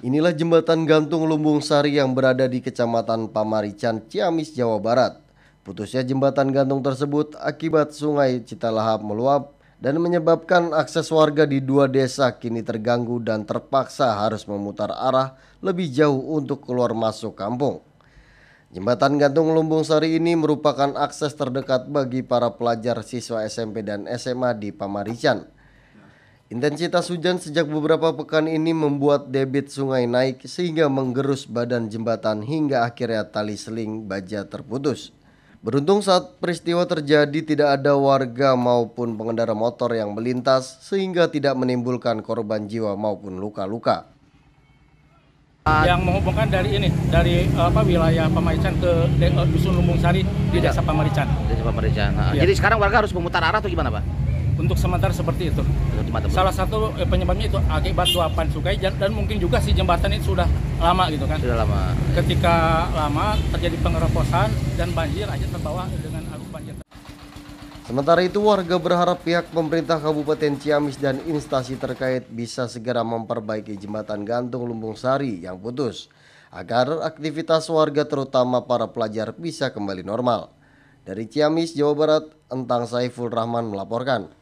Inilah jembatan gantung Lumbung Sari yang berada di Kecamatan Pamarican, Ciamis, Jawa Barat. Putusnya jembatan gantung tersebut akibat sungai Citalahap meluap dan menyebabkan akses warga di dua desa kini terganggu dan terpaksa harus memutar arah lebih jauh untuk keluar masuk kampung. Jembatan gantung Lumbung Sari ini merupakan akses terdekat bagi para pelajar siswa SMP dan SMA di Pamarican. Intensitas hujan sejak beberapa pekan ini membuat debit sungai naik sehingga menggerus badan jembatan hingga akhirnya tali seling baja terputus. Beruntung saat peristiwa terjadi tidak ada warga maupun pengendara motor yang melintas sehingga tidak menimbulkan korban jiwa maupun luka-luka. Yang menghubungkan dari ini, dari eh, apa wilayah Pamarican ke eh, Dusun Lumbung Sari di iya. Desa Pamarican. Desa Pamarican. Nah, ya. Jadi sekarang warga harus memutar arah atau gimana, Pak? untuk sementara seperti itu. Salah satu eh, penyebabnya itu akibat luapan sungai dan mungkin juga si jembatan ini sudah lama gitu kan. Sudah lama. Ketika lama terjadi pengeroposan dan banjir aja terbawa dengan arus banjir. Sementara itu warga berharap pihak pemerintah Kabupaten Ciamis dan instasi terkait bisa segera memperbaiki jembatan gantung Lumbung Sari yang putus agar aktivitas warga terutama para pelajar bisa kembali normal. Dari Ciamis, Jawa Barat, Entang Saiful Rahman melaporkan.